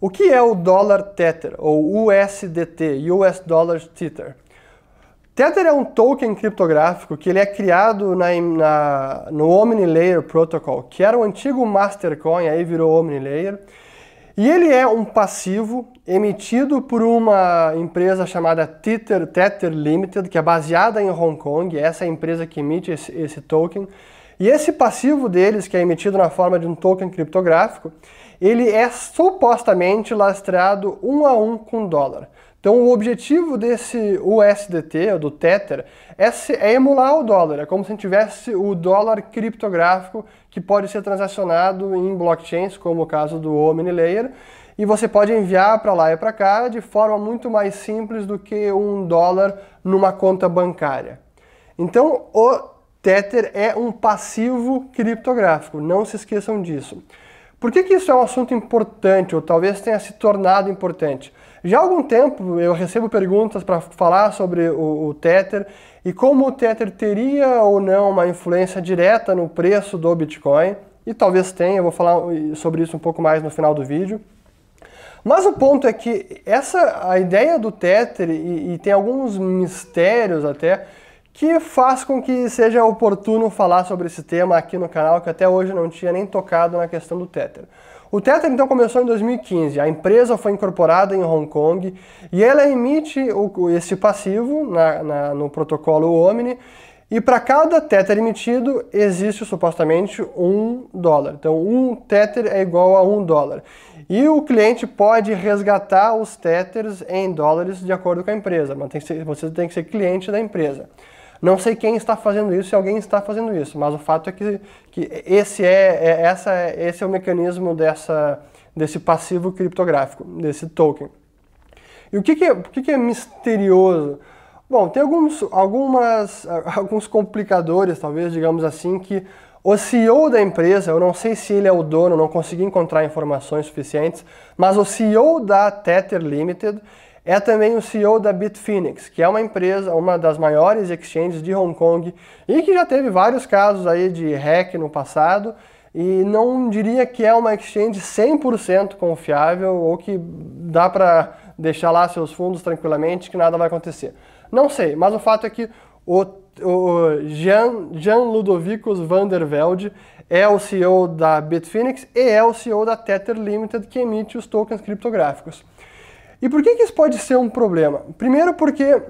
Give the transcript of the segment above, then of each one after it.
O que é o dólar Tether, ou USDT, US Dollar Tether? Tether é um token criptográfico que ele é criado na, na, no OmniLayer Protocol, que era o antigo Mastercoin, aí virou OmniLayer, e ele é um passivo emitido por uma empresa chamada Tether, Tether Limited, que é baseada em Hong Kong, essa é a empresa que emite esse, esse token, e esse passivo deles, que é emitido na forma de um token criptográfico, ele é supostamente lastrado um a um com o dólar. Então o objetivo desse USDT, do Tether, é, se, é emular o dólar. É como se tivesse o dólar criptográfico que pode ser transacionado em blockchains, como o caso do OmniLayer, e você pode enviar para lá e para cá de forma muito mais simples do que um dólar numa conta bancária. Então o Tether é um passivo criptográfico, não se esqueçam disso. Por que, que isso é um assunto importante, ou talvez tenha se tornado importante? Já há algum tempo eu recebo perguntas para falar sobre o, o Tether e como o Tether teria ou não uma influência direta no preço do Bitcoin, e talvez tenha, eu vou falar sobre isso um pouco mais no final do vídeo. Mas o ponto é que essa a ideia do Tether e, e tem alguns mistérios até que faz com que seja oportuno falar sobre esse tema aqui no canal, que até hoje não tinha nem tocado na questão do Tether. O Tether então começou em 2015, a empresa foi incorporada em Hong Kong e ela emite o, esse passivo na, na, no protocolo Omni e para cada Tether emitido existe supostamente um dólar. Então um Tether é igual a um dólar. E o cliente pode resgatar os Tethers em dólares de acordo com a empresa, mas tem que ser, você tem que ser cliente da empresa. Não sei quem está fazendo isso, se alguém está fazendo isso, mas o fato é que, que esse, é, é essa, é, esse é o mecanismo dessa, desse passivo criptográfico, desse token. E o que, que, é, o que, que é misterioso? Bom, tem alguns, algumas, alguns complicadores, talvez, digamos assim, que o CEO da empresa, eu não sei se ele é o dono, não consegui encontrar informações suficientes, mas o CEO da Tether Limited, é também o CEO da Bitfinex, que é uma empresa, uma das maiores exchanges de Hong Kong e que já teve vários casos aí de hack no passado e não diria que é uma exchange 100% confiável ou que dá para deixar lá seus fundos tranquilamente que nada vai acontecer. Não sei, mas o fato é que o, o Jean, Jean Ludovicus van der Velde é o CEO da Bitfinex e é o CEO da Tether Limited que emite os tokens criptográficos. E por que, que isso pode ser um problema? Primeiro, porque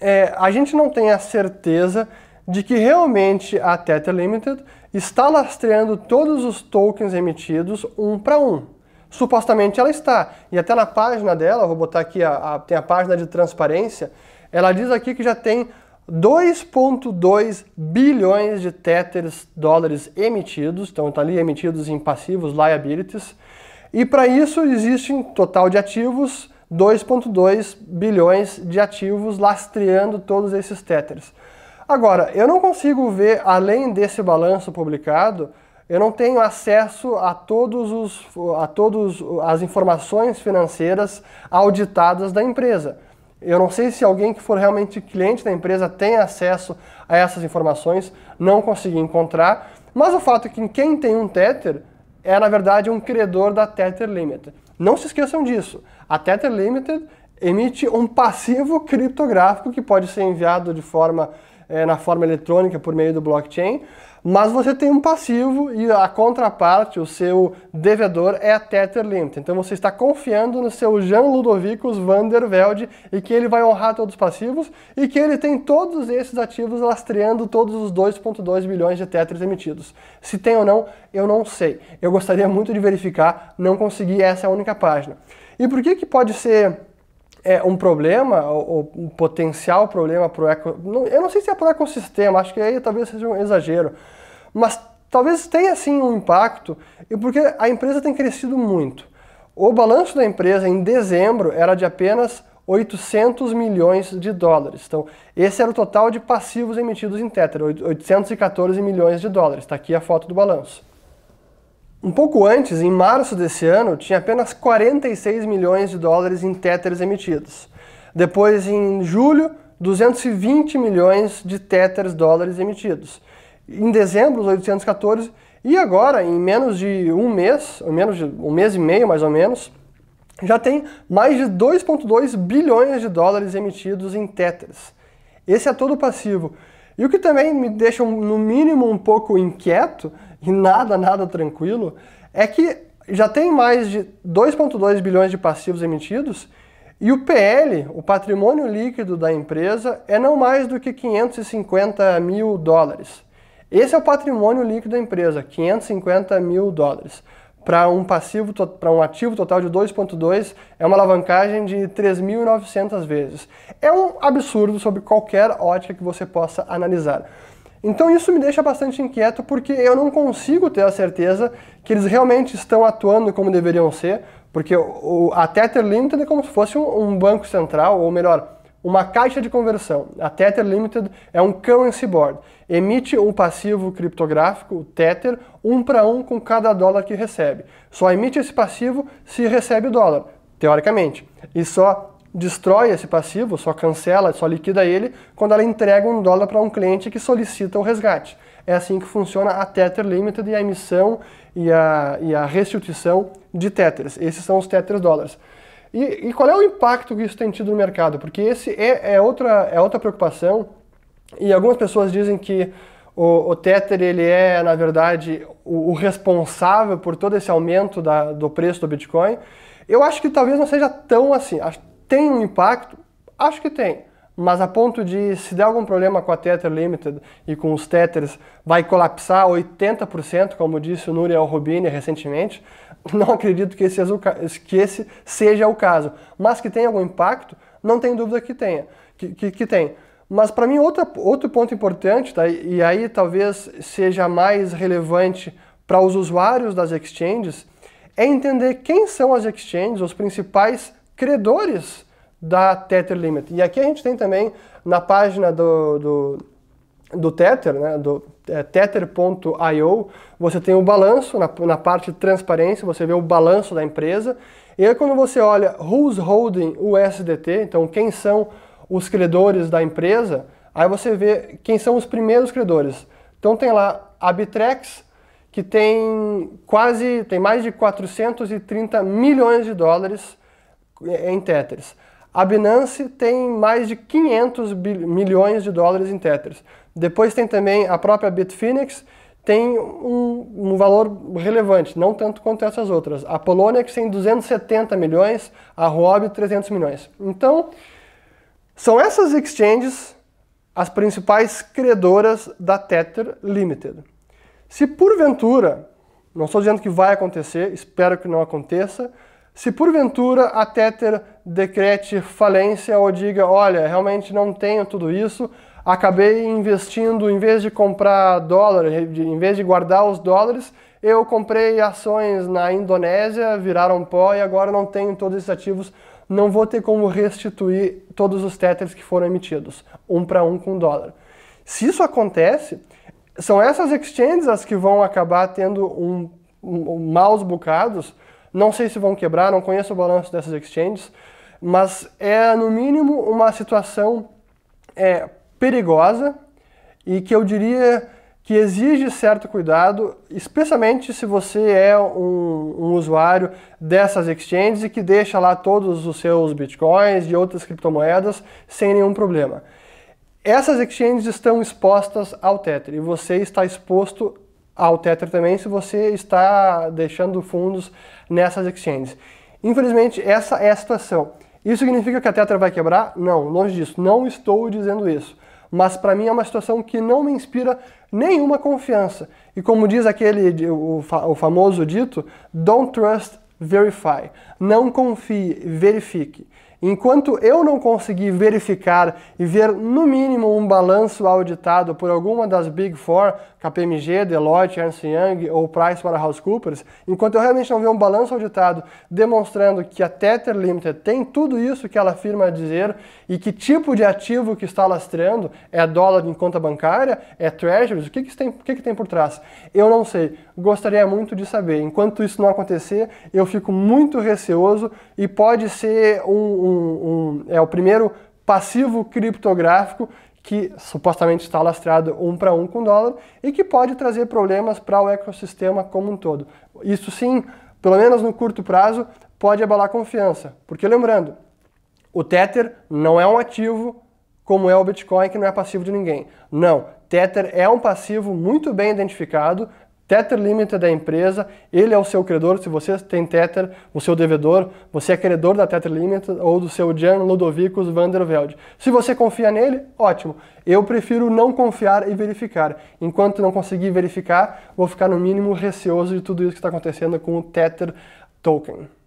é, a gente não tem a certeza de que realmente a Tether Limited está lastreando todos os tokens emitidos um para um. Supostamente ela está. E até na página dela, vou botar aqui, a, a tem a página de transparência, ela diz aqui que já tem 2,2 bilhões de Tether dólares emitidos, então está ali emitidos em passivos, liabilities, e para isso existem total de ativos 2,2 bilhões de ativos lastreando todos esses tethers. Agora, eu não consigo ver, além desse balanço publicado, eu não tenho acesso a todos os a todas as informações financeiras auditadas da empresa. Eu não sei se alguém que for realmente cliente da empresa tem acesso a essas informações, não consegui encontrar, mas o fato é que quem tem um Tether é, na verdade, um credor da Tether Limited. Não se esqueçam disso. A Tether Limited emite um passivo criptográfico que pode ser enviado de forma é, na forma eletrônica por meio do blockchain, mas você tem um passivo e a contraparte, o seu devedor, é a Tether Limited. Então você está confiando no seu Jean Ludovicus van der Velde e que ele vai honrar todos os passivos e que ele tem todos esses ativos lastreando todos os 2,2 bilhões de Tethers emitidos. Se tem ou não, eu não sei. Eu gostaria muito de verificar, não consegui, essa é a única página. E por que, que pode ser é um problema, ou um potencial problema para o eco. Eu não sei se é para o ecossistema, acho que aí talvez seja um exagero, mas talvez tenha sim um impacto, e porque a empresa tem crescido muito. O balanço da empresa em dezembro era de apenas 800 milhões de dólares. Então, esse era o total de passivos emitidos em Tether, 814 milhões de dólares. Está aqui a foto do balanço. Um pouco antes, em março desse ano, tinha apenas 46 milhões de dólares em Tethers emitidos. Depois, em julho, 220 milhões de Tethers dólares emitidos. Em dezembro, 814. E agora, em menos de um mês, ou menos de um mês e meio mais ou menos, já tem mais de 2,2 bilhões de dólares emitidos em Tethers. Esse é todo o passivo. E o que também me deixa, no mínimo, um pouco inquieto, e nada, nada tranquilo, é que já tem mais de 2,2 bilhões de passivos emitidos e o PL, o patrimônio líquido da empresa, é não mais do que 550 mil dólares. Esse é o patrimônio líquido da empresa, 550 mil dólares para um passivo para um ativo total de 2.2 é uma alavancagem de 3.900 vezes. É um absurdo sobre qualquer ótica que você possa analisar. Então isso me deixa bastante inquieto porque eu não consigo ter a certeza que eles realmente estão atuando como deveriam ser, porque o, a Tether Limited é como se fosse um, um banco central, ou melhor, uma caixa de conversão. A Tether Limited é um currency board. Emite um passivo criptográfico, o Tether, um para um com cada dólar que recebe. Só emite esse passivo se recebe o dólar, teoricamente. E só destrói esse passivo, só cancela, só liquida ele quando ela entrega um dólar para um cliente que solicita o resgate. É assim que funciona a Tether Limited e a emissão e a, e a restituição de Tethers. Esses são os Tether dólares. E, e, qual é o impacto que isso tem tido no mercado? Porque esse é, é outra, é outra preocupação, e algumas pessoas dizem que o, o Tether ele é, na verdade, o, o responsável por todo esse aumento da, do preço do Bitcoin. Eu acho que talvez não seja tão assim. Acho, tem um impacto? Acho que tem mas a ponto de, se der algum problema com a Tether Limited e com os Tethers, vai colapsar 80%, como disse o Nuriel rubini recentemente, não acredito que esse, é que esse, seja o caso. Mas que tenha algum impacto, não tem dúvida que tenha. Que, que, que tem. Mas para mim, outra, outro ponto importante, tá? e aí talvez seja mais relevante para os usuários das exchanges, é entender quem são as exchanges, os principais credores da Tether Limit. E aqui a gente tem também na página do, do, do Tether, né, do é, tether.io, você tem o balanço, na, na parte de transparência, você vê o balanço da empresa. E aí quando você olha Who's Holding USDT, então quem são os credores da empresa, aí você vê quem são os primeiros credores. Então tem lá a Bitrex, que tem quase, tem mais de 430 milhões de dólares é, em Tethers. A Binance tem mais de 500 milhões de dólares em Tethers. Depois tem também a própria Bitfinex, tem um, um, valor relevante, não tanto quanto essas outras. A Polônia que tem 270 milhões, a Huobi 300 milhões. Então, são essas exchanges as principais credoras da Tether Limited. Se porventura, não estou dizendo que vai acontecer, espero que não aconteça, se porventura a Tether decrete falência ou diga, olha, realmente não tenho tudo isso, acabei investindo, em vez de comprar dólar, em vez de guardar os dólares, eu comprei ações na Indonésia, viraram pó e agora não tenho todos esses ativos, não vou ter como restituir todos os tethers que foram emitidos, um para um com dólar. Se isso acontece, são essas exchanges as que vão acabar tendo um, um, um maus bocados, não sei se vão quebrar, não conheço o balanço dessas exchanges, mas é no mínimo uma situação é, perigosa e que eu diria que exige certo cuidado, especialmente se você é um, um, usuário dessas exchanges e que deixa lá todos os seus bitcoins e outras criptomoedas sem nenhum problema. Essas exchanges estão expostas ao Tether e você está exposto ao Tether também se você está deixando fundos nessas exchanges. Infelizmente, essa é a situação. Isso significa que a Tether vai quebrar? Não, longe disso. Não estou dizendo isso. Mas para mim é uma situação que não me inspira nenhuma confiança. E como diz aquele o, o famoso dito, don't trust, verify. Não confie, verifique. Enquanto eu não conseguir verificar e ver no mínimo um balanço auditado por alguma das Big Four, KPMG, Deloitte, Ernst Young ou PricewaterhouseCoopers, enquanto eu realmente não ver um balanço auditado demonstrando que a Tether Limited tem tudo isso que ela afirma dizer e que tipo de ativo que está lastreando, é dólar em conta bancária, é treasuries, o que, que, tem, o que, que tem por trás? Eu não sei, gostaria muito de saber. Enquanto isso não acontecer, eu fico muito receoso e pode ser um um, um, é o primeiro passivo criptográfico que supostamente está lastrado um para um com dólar e que pode trazer problemas para o ecossistema como um todo. Isso sim, pelo menos no curto prazo, pode abalar a confiança. Porque lembrando, o Tether não é um ativo como é o Bitcoin, que não é passivo de ninguém. Não, Tether é um passivo muito bem identificado, Tether Limited é a empresa, ele é o seu credor, se você tem Tether, o seu devedor, você é credor da Tether Limited ou do seu Jan Ludovicus van der Velde. Se você confia nele, ótimo. Eu prefiro não confiar e verificar. Enquanto não conseguir verificar, vou ficar no mínimo receoso de tudo isso que está acontecendo com o Tether Token.